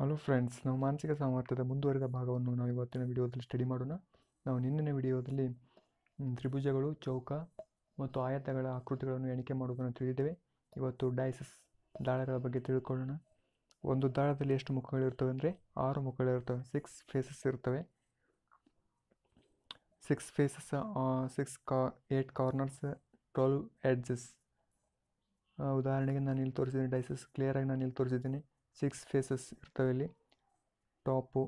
hello friends ನಾವು ಮಾನಸಿಕ ಸಾಮರ್ಥ್ಯದ ಮುಂದುವರಿದ ಭಾಗವನ್ನು ನಾವು ಇವತ್ತಿನ ವಿಡಿಯೋದಲ್ಲಿ ಸ್ಟಡಿ ಮಾಡೋಣ ನಾವು ನಿನ್ನೆ ವಿಡಿಯೋದಲ್ಲಿ ತ್ರಿಭುಜಗಳು ಚೌಕ ಮತ್ತು ಆಯತಗಳ ಆಕೃತಿಗಳನ್ನು ಎಣಿಕೆ ಮಾಡುವುದನ್ನು ತಿಳಿದಿದ್ದೇವೆ ಇವತ್ತು ಡೈಸಸ್ ದಾಳಗಳ ಬಗ್ಗೆ ತಿಳ್ಕೊಳ್ಳೋಣ ಒಂದು ದಾಳದಲ್ಲಿ ಎಷ್ಟು ಮುಖಗಳಿರ್ತವೆ ಅಂದರೆ ಆರು ಮುಖಗಳಿರ್ತವೆ ಸಿಕ್ಸ್ ಫೇಸಸ್ ಇರ್ತವೆ ಸಿಕ್ಸ್ ಫೇಸಸ್ ಸಿಕ್ಸ್ ಕಾ ಏಟ್ ಕಾರ್ನರ್ಸ್ ಟ್ವೆಲ್ವ್ ಎಡ್ಜಸ್ ಉದಾಹರಣೆಗೆ ನಾನು ಇಲ್ಲಿ ತೋರಿಸಿದ್ದೀನಿ ಡೈಸಸ್ ಕ್ಲಿಯರಾಗಿ ನಾನು ಇಲ್ಲಿ ತೋರಿಸಿದ್ದೀನಿ ಸಿಕ್ಸ್ ಫೇಸಸ್ ಇರ್ತವೆ ಇಲ್ಲಿ ಟಾಪು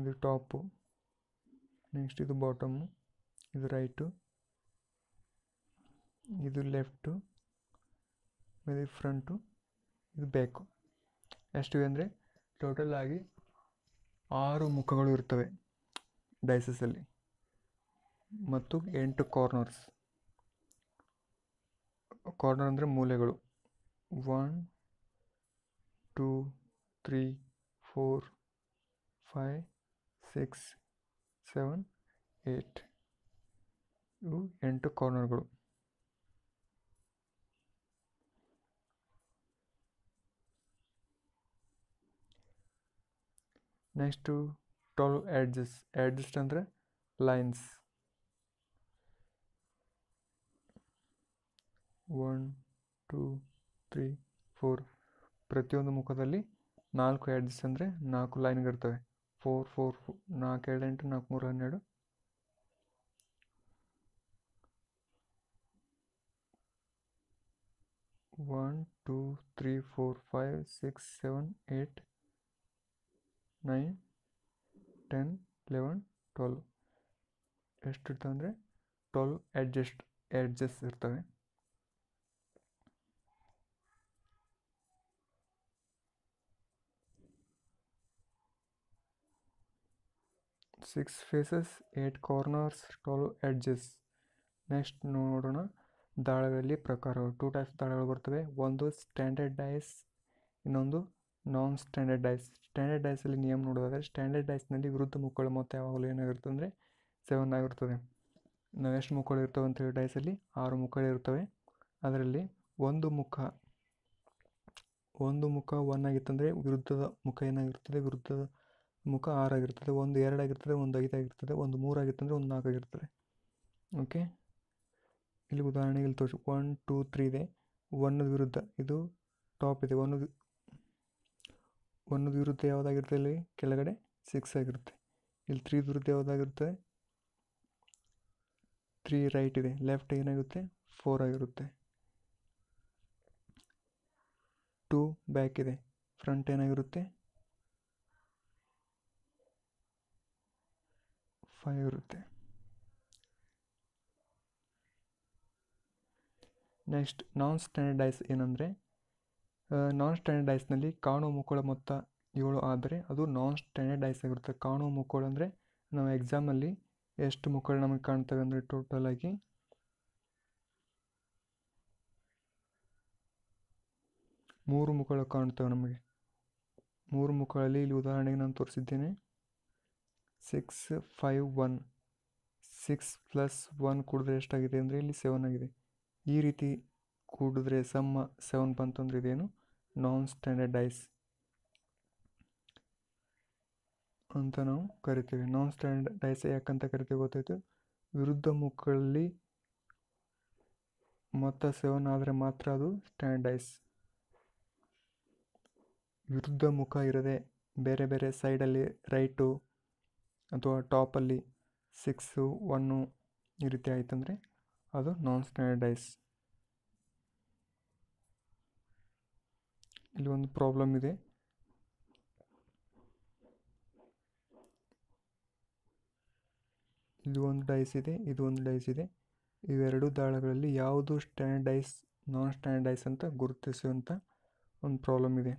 ಇದು ಟಾಪು ನೆಕ್ಸ್ಟ್ ಇದು ಬಾಟಮ್ಮು ಇದು ರೈಟು ಇದು ಲೆಫ್ಟು ಇದು ಫ್ರಂಟು ಇದು ಬ್ಯಾಕು ಎಷ್ಟು ಅಂದರೆ ಟೋಟಲ್ ಆಗಿ ಆರು ಮುಖಗಳು ಇರ್ತವೆ ಡೈಸಸ್ಸಲ್ಲಿ ಮತ್ತು ಎಂಟು ಕಾರ್ನರ್ಸ್ ಕಾರ್ನರ್ ಅಂದರೆ ಮೂಲೆಗಳು one two three four five six seven eight ಇವು ಎಂಟು ಕಾರ್ನರ್ಗಳು ನೆಕ್ಸ್ಟು ಟ್ವೆಲ್ ಎಡ್ಜಸ್ ಎಡ್ಜಸ್ಟ್ ಅಂದರೆ lines one two three four ಪ್ರತಿಯೊಂದು ಮುಖದಲ್ಲಿ ನಾಲ್ಕು ಎಡ್ಜಸ್ ಅಂದರೆ ನಾಲ್ಕು ಲೈನ್ಗಳಿರ್ತವೆ ಫೋರ್ ಫೋರ್ ಫೋ ನಾಲ್ಕು ಎರಡು ಎಂಟು ನಾಲ್ಕು ಮೂರು ಹನ್ನೆರಡು one two three four five six seven eight nine ten eleven twelve ಎಷ್ಟಿರ್ತವೆ ಅಂದರೆ ಟ್ವೆಲ್ ಎಡ್ಜಸ್ಟ್ ಎಡ್ಜಸ್ ಇರ್ತವೆ six faces eight corners 12 edges next ನೋಡೋಣ ದಾಳಗಳಲ್ಲಿ ಪ್ರಕಾರಗಳು ಟೂ ಟೈಪ್ಸ್ ದಾಳಗಳು ಬರ್ತವೆ ಒಂದು ಸ್ಟ್ಯಾಂಡರ್ಡ್ ಡೈಸ್ ಇನ್ನೊಂದು ನಾನ್ ಸ್ಟ್ಯಾಂಡರ್ಡ್ ಡೈಸ್ ಸ್ಟ್ಯಾಂಡರ್ಡ್ ಡೈಸಲ್ಲಿ ನಿಯಮ ನೋಡೋದಾದರೆ ಸ್ಟ್ಯಾಂಡರ್ಡ್ ಡೈಸ್ನಲ್ಲಿ ವಿರುದ್ಧ ಮುಖಗಳು ಮತ್ತು ಯಾವಾಗಲೂ ಏನಾಗಿರುತ್ತೆ ಅಂದರೆ ಸೆವೆನ್ ಆಗಿರ್ತದೆ ನಾವು ಎಷ್ಟು ಮುಖಗಳು ಇರ್ತವೆ ಅಂತೇಳಿ ಡೈಸಲ್ಲಿ ಆರು ಮುಕ್ಕಗಳು ಅದರಲ್ಲಿ ಒಂದು ಮುಖ ಒಂದು ಮುಖ ಒನ್ ಆಗಿತ್ತಂದರೆ ವಿರುದ್ಧದ ಮುಖ ಏನಾಗಿರ್ತದೆ ವಿರುದ್ಧದ ಮುಖ ಆರಾಗಿರ್ತದೆ ಒಂದು ಎರಡಾಗಿರ್ತದೆ ಒಂದು ಐದಾಗಿರ್ತದೆ ಒಂದು ಮೂರಾಗಿರ್ತಂದರೆ ಒಂದು ನಾಲ್ಕಾಗಿರ್ತದೆ ಓಕೆ ಇಲ್ಲಿ ಉದಾಹರಣೆಗೆ ಇಲ್ಲಿ ತೋರಿಸಿ ಒನ್ ಟೂ ತ್ರೀ ಇದೆ ಒನ್ನದ ವಿರುದ್ಧ ಇದು ಟಾಪ್ ಇದೆ ಒನ್ನದು ಒನ್ನದ ವಿರುದ್ಧ ಯಾವುದಾಗಿರ್ತದೆ ಇಲ್ಲಿ ಕೆಳಗಡೆ ಸಿಕ್ಸ್ ಆಗಿರುತ್ತೆ ಇಲ್ಲಿ ತ್ರೀ ವಿರುದ್ಧ ಯಾವುದಾಗಿರುತ್ತೆ ತ್ರೀ ರೈಟ್ ಇದೆ ಲೆಫ್ಟ್ ಏನಾಗಿರುತ್ತೆ ಫೋರ್ ಆಗಿರುತ್ತೆ ಟೂ ಬ್ಯಾಕ್ ಇದೆ ಫ್ರಂಟ್ ಏನಾಗಿರುತ್ತೆ ಫೈವ್ ಇರುತ್ತೆ ನೆಕ್ಸ್ಟ್ ನಾನ್ ಸ್ಟ್ಯಾಂಡರ್ಡೈಸ್ ಏನಂದರೆ ನಾನ್ ಸ್ಟ್ಯಾಂಡರ್ಡೈಸ್ನಲ್ಲಿ ಕಾಣೋ ಮುಖಳ ಮೊತ್ತ ಏಳು ಆದರೆ ಅದು ನಾನ್ ಸ್ಟ್ಯಾಂಡರ್ಡೈಸ್ ಆಗಿರುತ್ತೆ ಕಾಣೋ ಮುಕ್ಕುಳ ಅಂದರೆ ನಾವು ಎಕ್ಸಾಮಲ್ಲಿ ಎಷ್ಟು ಮುಕ್ಕುಗಳು ನಮಗೆ ಕಾಣ್ತವೆ ಅಂದರೆ ಟೋಟಲಾಗಿ ಮೂರು ಮುಖಗಳು ಕಾಣ್ತವೆ ನಮಗೆ ಮೂರು ಮುಖಗಳಲ್ಲಿ ಇಲ್ಲಿ ಉದಾಹರಣೆಗೆ ನಾನು ತೋರಿಸಿದ್ದೇನೆ six five one six plus one ಕುಡಿದ್ರೆ ಎಷ್ಟಾಗಿದೆ ಅಂದರೆ ಇಲ್ಲಿ ಸೆವೆನ್ ಆಗಿದೆ ಈ ರೀತಿ ಕೂಡಿದ್ರೆ ಸಮ್ಮ ಸೆವೆನ್ ಬಂತಂದರೆ ಇದೇನು ನಾನ್ ಸ್ಟ್ಯಾಂಡರ್ಡ್ ಐಸ್ ಅಂತ ನಾವು ಕರಿತೀವಿ ನಾನ್ ಸ್ಟ್ಯಾಂಡರ್ಡ್ ಡೈಸ್ ಯಾಕಂತ ಕರಿತೀವಿ ಗೊತ್ತಾಯ್ತು ವಿರುದ್ಧ ಮುಖಗಳಲ್ಲಿ ಮೊತ್ತ ಸೆವೆನ್ ಆದರೆ ಮಾತ್ರ ಅದು ಸ್ಟ್ಯಾಂಡರ್ಡೈಸ್ ವಿರುದ್ಧ ಮುಖ ಇರದೆ ಬೇರೆ ಬೇರೆ ಸೈಡಲ್ಲಿ ರೈಟು ಅಥವಾ ಟಾಪಲ್ಲಿ ಸಿಕ್ಸು ಒನ್ನು ಈ ರೀತಿ ಆಯಿತಂದರೆ ಅದು ನಾನ್ ಸ್ಟ್ಯಾಂಡರ್ಡೈಸ್ ಇಲ್ಲಿ ಒಂದು ಪ್ರಾಬ್ಲಮ್ ಇದೆ ಇಲ್ಲಿ ಒಂದು ಡೈಸ್ ಇದೆ ಇದು ಒಂದು ಡೈಸ್ ಇದೆ ಇವೆರಡು ದಾಳಗಳಲ್ಲಿ ಯಾವುದು ಸ್ಟ್ಯಾಂಡರ್ಡೈಸ್ ನಾನ್ ಸ್ಟ್ಯಾಂಡರ್ಡೈಸ್ ಅಂತ ಗುರುತಿಸುವಂಥ ಒಂದು ಪ್ರಾಬ್ಲಮ್ ಇದೆ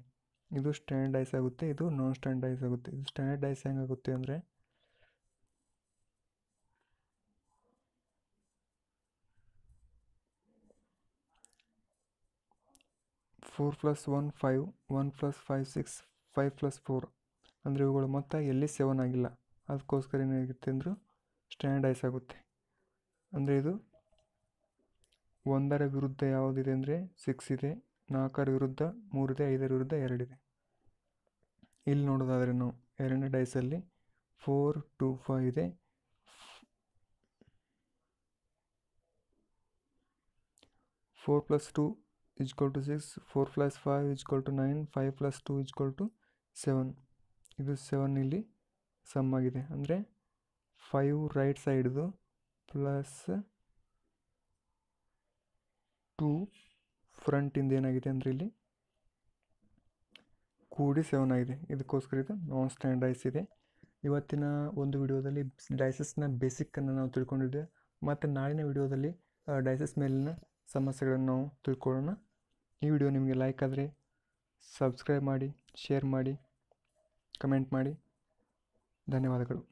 ಇದು ಸ್ಟ್ಯಾಂಡರ್ಡೈಸ್ ಆಗುತ್ತೆ ಇದು ನಾನ್ ಸ್ಟ್ಯಾಂಡರ್ಡೈಸ್ ಆಗುತ್ತೆ ಇದು ಸ್ಟ್ಯಾಂಡರ್ಡೈಸ್ ಹೆಂಗಾಗುತ್ತೆ ಅಂದರೆ four plus one five one plus five six five plus four ಅಂದರೆ ಇವುಗಳ ಮೊತ್ತ ಎಲ್ಲಿ ಸೆವೆನ್ ಆಗಿಲ್ಲ ಅದಕ್ಕೋಸ್ಕರ ಏನಾಗುತ್ತೆ ಅಂದರು ಐಸ್ ಆಗುತ್ತೆ ಅಂದರೆ ಇದು ಒಂದರ ವಿರುದ್ಧ ಯಾವುದಿದೆ ಅಂದರೆ ಸಿಕ್ಸ್ ಇದೆ ನಾಲ್ಕರ ವಿರುದ್ಧ ಮೂರಿದೆ ಐದರ ವಿರುದ್ಧ ಎರಡಿದೆ ಇಲ್ಲಿ ನೋಡೋದಾದರೆ ನಾವು ಎರಡನೇ ಡೈಸಲ್ಲಿ ಫೋರ್ ಟು ಫೈವ್ ಇದೆ four plus two is equal to 6 4 plus 5 is equal to 9 5 plus 2 is equal to 7 ಇದು ಸೆವೆನ್ ಇಲ್ಲಿ ಸಮ್ ಆಗಿದೆ ಅಂದರೆ ಫೈವ್ ರೈಟ್ ಸೈಡ್ದು ಪ್ಲಸ್ ಟೂ ಫ್ರಂಟಿಂದ ಏನಾಗಿದೆ ಅಂದರೆ ಇಲ್ಲಿ ಕೂಡಿ ಸೆವೆನ್ ಆಗಿದೆ ಇದಕ್ಕೋಸ್ಕರ ಇದು ನಾನ್ ಸ್ಟ್ಯಾಂಡ್ ಡೈಸ್ ಇದೆ ಇವತ್ತಿನ ಒಂದು ವಿಡಿಯೋದಲ್ಲಿ ಡೈಸಸ್ನ ಬೇಸಿಕ್ಕನ್ನು ನಾವು ತಿಳ್ಕೊಂಡಿದ್ದೆ ಮತ್ತು ನಾಳಿನ ವಿಡಿಯೋದಲ್ಲಿ ಡೈಸಸ್ ಮೇಲಿನ ಸಮಸ್ಯೆಗಳನ್ನು ನಾವು ತಿಳ್ಕೊಳ್ಳೋಣ ಈ ವಿಡಿಯೋ ನಿಮಗೆ ಲೈಕ್ ಆದರೆ ಸಬ್ಸ್ಕ್ರೈಬ್ ಮಾಡಿ ಶೇರ್ ಮಾಡಿ ಕಮೆಂಟ್ ಮಾಡಿ ಧನ್ಯವಾದಗಳು